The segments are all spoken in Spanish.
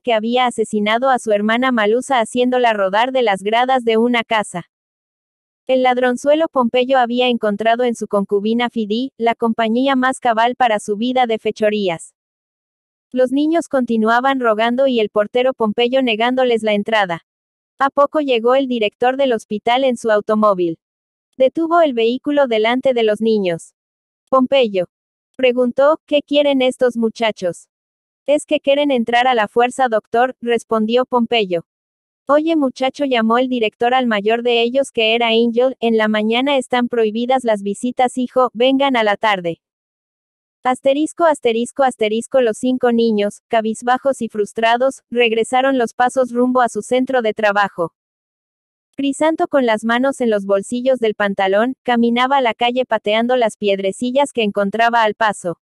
que había asesinado a su hermana Malusa haciéndola rodar de las gradas de una casa. El ladronzuelo Pompeyo había encontrado en su concubina Fidí, la compañía más cabal para su vida de fechorías. Los niños continuaban rogando y el portero Pompeyo negándoles la entrada. A poco llegó el director del hospital en su automóvil. Detuvo el vehículo delante de los niños. Pompeyo. Preguntó, ¿qué quieren estos muchachos? Es que quieren entrar a la fuerza, doctor, respondió Pompeyo. Oye muchacho llamó el director al mayor de ellos que era Angel, en la mañana están prohibidas las visitas hijo, vengan a la tarde. Asterisco, asterisco, asterisco los cinco niños, cabizbajos y frustrados, regresaron los pasos rumbo a su centro de trabajo. Crisanto con las manos en los bolsillos del pantalón, caminaba a la calle pateando las piedrecillas que encontraba al paso.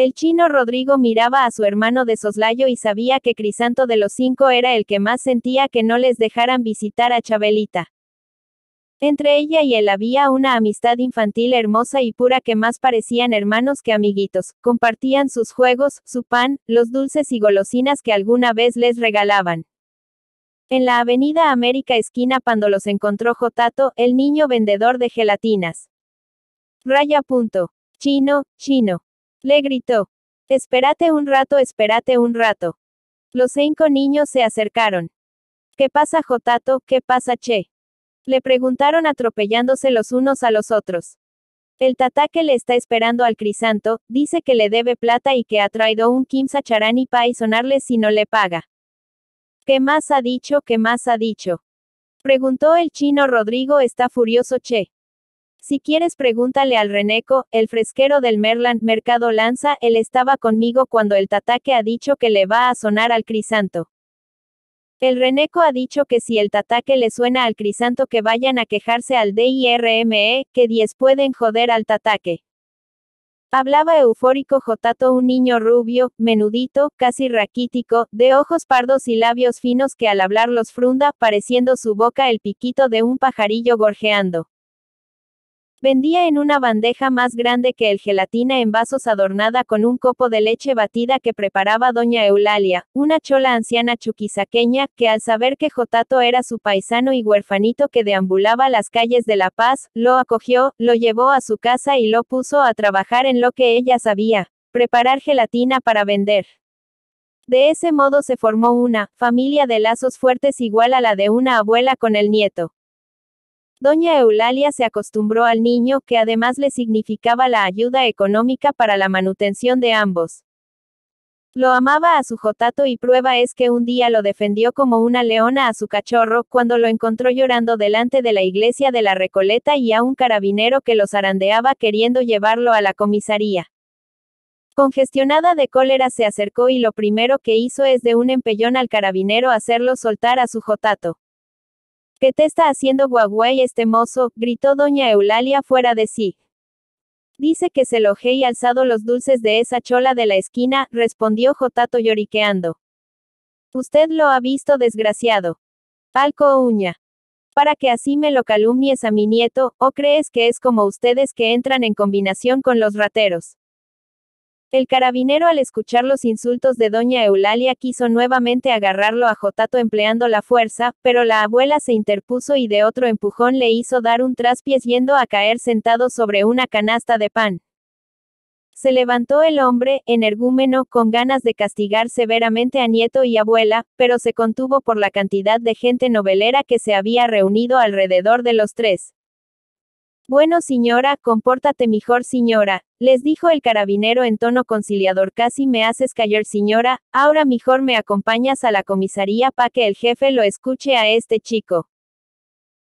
El chino Rodrigo miraba a su hermano de soslayo y sabía que Crisanto de los cinco era el que más sentía que no les dejaran visitar a Chabelita. Entre ella y él había una amistad infantil hermosa y pura que más parecían hermanos que amiguitos, compartían sus juegos, su pan, los dulces y golosinas que alguna vez les regalaban. En la avenida América esquina cuando los encontró Jotato, el niño vendedor de gelatinas. Raya punto. Chino, chino. Le gritó. Espérate un rato, espérate un rato. Los cinco niños se acercaron. ¿Qué pasa, Jotato? ¿Qué pasa, Che? Le preguntaron atropellándose los unos a los otros. El tataque le está esperando al crisanto, dice que le debe plata y que ha traído un kimsa charani para sonarle si no le paga. ¿Qué más ha dicho? ¿Qué más ha dicho? Preguntó el chino Rodrigo está furioso Che. Si quieres pregúntale al Reneco, el fresquero del Merland Mercado Lanza, él estaba conmigo cuando el tataque ha dicho que le va a sonar al crisanto. El Reneco ha dicho que si el tataque le suena al crisanto que vayan a quejarse al DIRME, que 10 pueden joder al tataque. Hablaba eufórico Jotato, un niño rubio, menudito, casi raquítico, de ojos pardos y labios finos que al hablar los frunda, pareciendo su boca el piquito de un pajarillo gorjeando. Vendía en una bandeja más grande que el gelatina en vasos adornada con un copo de leche batida que preparaba doña Eulalia, una chola anciana chuquisaqueña, que al saber que Jotato era su paisano y huerfanito que deambulaba las calles de La Paz, lo acogió, lo llevó a su casa y lo puso a trabajar en lo que ella sabía, preparar gelatina para vender. De ese modo se formó una familia de lazos fuertes igual a la de una abuela con el nieto. Doña Eulalia se acostumbró al niño, que además le significaba la ayuda económica para la manutención de ambos. Lo amaba a su jotato y prueba es que un día lo defendió como una leona a su cachorro, cuando lo encontró llorando delante de la iglesia de la Recoleta y a un carabinero que lo zarandeaba queriendo llevarlo a la comisaría. Congestionada de cólera se acercó y lo primero que hizo es de un empellón al carabinero hacerlo soltar a su jotato. ¿Qué te está haciendo guagüey este mozo? gritó doña Eulalia fuera de sí. Dice que se lo y alzado los dulces de esa chola de la esquina, respondió Jotato lloriqueando. Usted lo ha visto desgraciado. Palco uña. Para que así me lo calumnies a mi nieto, o crees que es como ustedes que entran en combinación con los rateros. El carabinero al escuchar los insultos de doña Eulalia quiso nuevamente agarrarlo a Jotato empleando la fuerza, pero la abuela se interpuso y de otro empujón le hizo dar un traspiés yendo a caer sentado sobre una canasta de pan. Se levantó el hombre, energúmeno, con ganas de castigar severamente a nieto y abuela, pero se contuvo por la cantidad de gente novelera que se había reunido alrededor de los tres. Bueno señora, compórtate mejor señora, les dijo el carabinero en tono conciliador casi me haces callar señora, ahora mejor me acompañas a la comisaría para que el jefe lo escuche a este chico.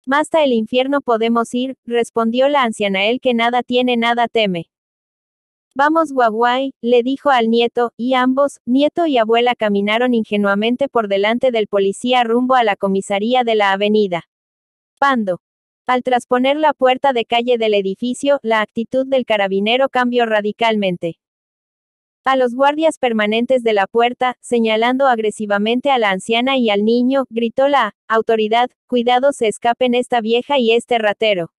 Masta el infierno podemos ir, respondió la anciana él que nada tiene nada teme. Vamos guaguay, le dijo al nieto, y ambos, nieto y abuela caminaron ingenuamente por delante del policía rumbo a la comisaría de la avenida. Pando. Al trasponer la puerta de calle del edificio, la actitud del carabinero cambió radicalmente. A los guardias permanentes de la puerta, señalando agresivamente a la anciana y al niño, gritó la autoridad, cuidado se escapen esta vieja y este ratero.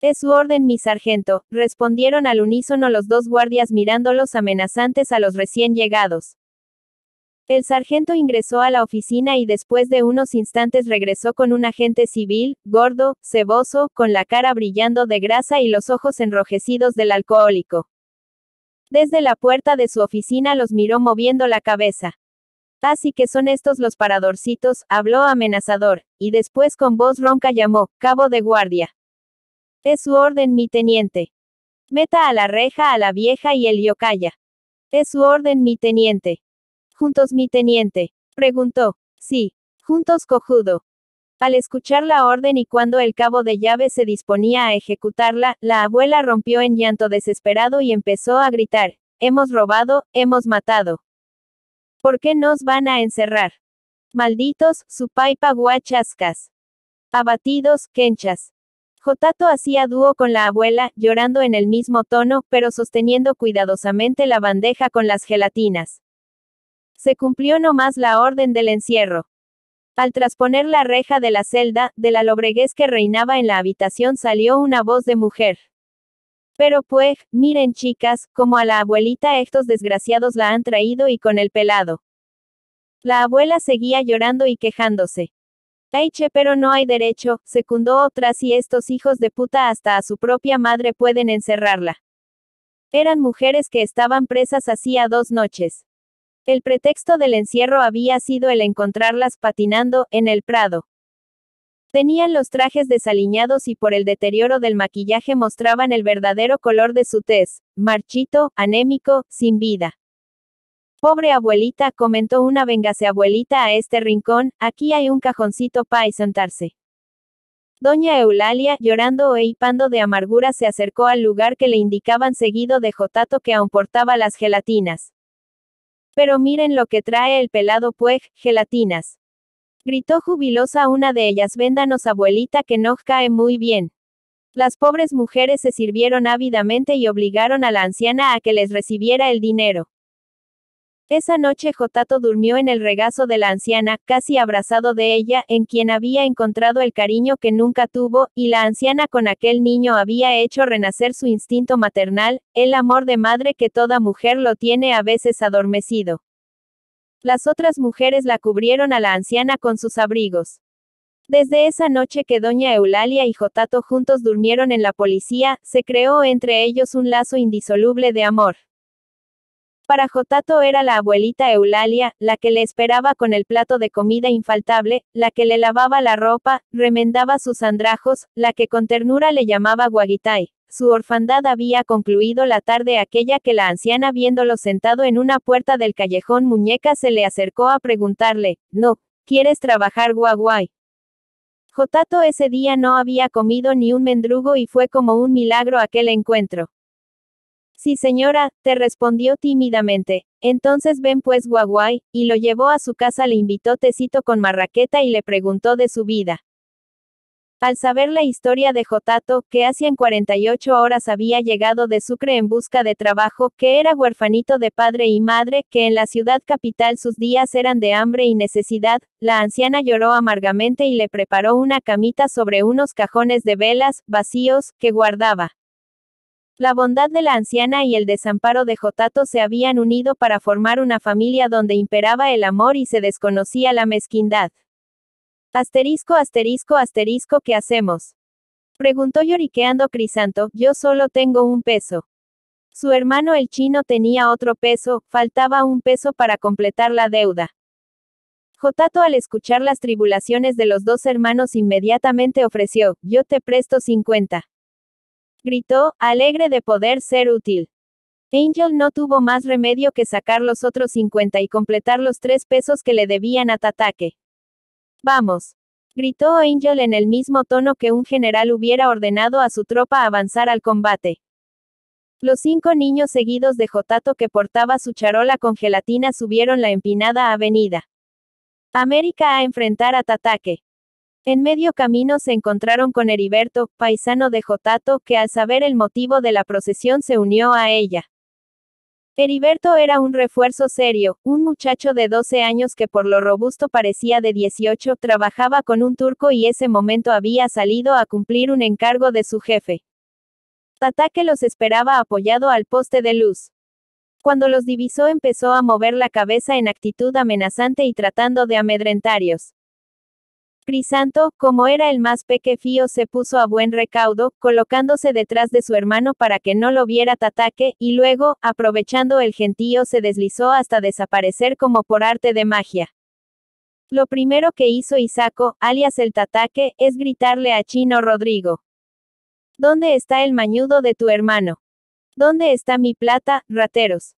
Es su orden, mi sargento, respondieron al unísono los dos guardias mirándolos amenazantes a los recién llegados. El sargento ingresó a la oficina y después de unos instantes regresó con un agente civil, gordo, ceboso, con la cara brillando de grasa y los ojos enrojecidos del alcohólico. Desde la puerta de su oficina los miró moviendo la cabeza. Así que son estos los paradorcitos, habló amenazador, y después con voz ronca llamó, cabo de guardia. Es su orden, mi teniente. Meta a la reja a la vieja y el yokaya. Es su orden, mi teniente juntos, mi teniente? preguntó. Sí, juntos, cojudo. Al escuchar la orden y cuando el cabo de llave se disponía a ejecutarla, la abuela rompió en llanto desesperado y empezó a gritar, Hemos robado, hemos matado. ¿Por qué nos van a encerrar? Malditos, su paipa guachascas. Abatidos, quenchas. Jotato hacía dúo con la abuela, llorando en el mismo tono, pero sosteniendo cuidadosamente la bandeja con las gelatinas. Se cumplió nomás la orden del encierro. Al trasponer la reja de la celda, de la lobreguez que reinaba en la habitación salió una voz de mujer. Pero pues, miren chicas, como a la abuelita estos desgraciados la han traído y con el pelado. La abuela seguía llorando y quejándose. Eiche pero no hay derecho, secundó otra si estos hijos de puta hasta a su propia madre pueden encerrarla. Eran mujeres que estaban presas hacía dos noches. El pretexto del encierro había sido el encontrarlas patinando en el prado. Tenían los trajes desaliñados y por el deterioro del maquillaje mostraban el verdadero color de su tez, marchito, anémico, sin vida. Pobre abuelita, comentó una vengase abuelita a este rincón, aquí hay un cajoncito para sentarse. Doña Eulalia, llorando e hipando de amargura, se acercó al lugar que le indicaban seguido de Jotato que aún portaba las gelatinas. Pero miren lo que trae el pelado Pueg, gelatinas. Gritó jubilosa una de ellas, véndanos abuelita que no cae muy bien. Las pobres mujeres se sirvieron ávidamente y obligaron a la anciana a que les recibiera el dinero. Esa noche Jotato durmió en el regazo de la anciana, casi abrazado de ella, en quien había encontrado el cariño que nunca tuvo, y la anciana con aquel niño había hecho renacer su instinto maternal, el amor de madre que toda mujer lo tiene a veces adormecido. Las otras mujeres la cubrieron a la anciana con sus abrigos. Desde esa noche que doña Eulalia y Jotato juntos durmieron en la policía, se creó entre ellos un lazo indisoluble de amor. Para Jotato era la abuelita Eulalia, la que le esperaba con el plato de comida infaltable, la que le lavaba la ropa, remendaba sus andrajos, la que con ternura le llamaba guaguitay. Su orfandad había concluido la tarde aquella que la anciana viéndolo sentado en una puerta del callejón muñeca se le acercó a preguntarle, no, ¿quieres trabajar guaguay? Jotato ese día no había comido ni un mendrugo y fue como un milagro aquel encuentro. Sí, señora, te respondió tímidamente. Entonces ven pues Guaguay, y lo llevó a su casa, le invitó tecito con marraqueta y le preguntó de su vida. Al saber la historia de Jotato, que hacía en 48 horas había llegado de Sucre en busca de trabajo, que era huerfanito de padre y madre, que en la ciudad capital sus días eran de hambre y necesidad, la anciana lloró amargamente y le preparó una camita sobre unos cajones de velas, vacíos, que guardaba. La bondad de la anciana y el desamparo de Jotato se habían unido para formar una familia donde imperaba el amor y se desconocía la mezquindad. Asterisco, asterisco, asterisco, ¿qué hacemos? Preguntó lloriqueando Crisanto, yo solo tengo un peso. Su hermano el chino tenía otro peso, faltaba un peso para completar la deuda. Jotato al escuchar las tribulaciones de los dos hermanos inmediatamente ofreció, yo te presto 50. Gritó, alegre de poder ser útil. Angel no tuvo más remedio que sacar los otros 50 y completar los tres pesos que le debían a Tatake. Vamos. Gritó Angel en el mismo tono que un general hubiera ordenado a su tropa avanzar al combate. Los cinco niños seguidos de Jotato que portaba su charola con gelatina subieron la empinada avenida. América a enfrentar a Tatake. En medio camino se encontraron con Heriberto, paisano de Jotato, que al saber el motivo de la procesión se unió a ella. Heriberto era un refuerzo serio, un muchacho de 12 años que por lo robusto parecía de 18, trabajaba con un turco y ese momento había salido a cumplir un encargo de su jefe. Tataque los esperaba apoyado al poste de luz. Cuando los divisó empezó a mover la cabeza en actitud amenazante y tratando de amedrentarios. Crisanto, como era el más pequefío, se puso a buen recaudo, colocándose detrás de su hermano para que no lo viera Tataque, y luego, aprovechando el gentío, se deslizó hasta desaparecer como por arte de magia. Lo primero que hizo Isaco, alias el Tataque, es gritarle a Chino Rodrigo. ¿Dónde está el mañudo de tu hermano? ¿Dónde está mi plata, rateros?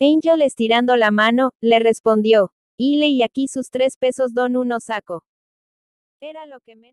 Angel estirando la mano, le respondió. Ile y aquí sus tres pesos don uno saco. Era lo que me...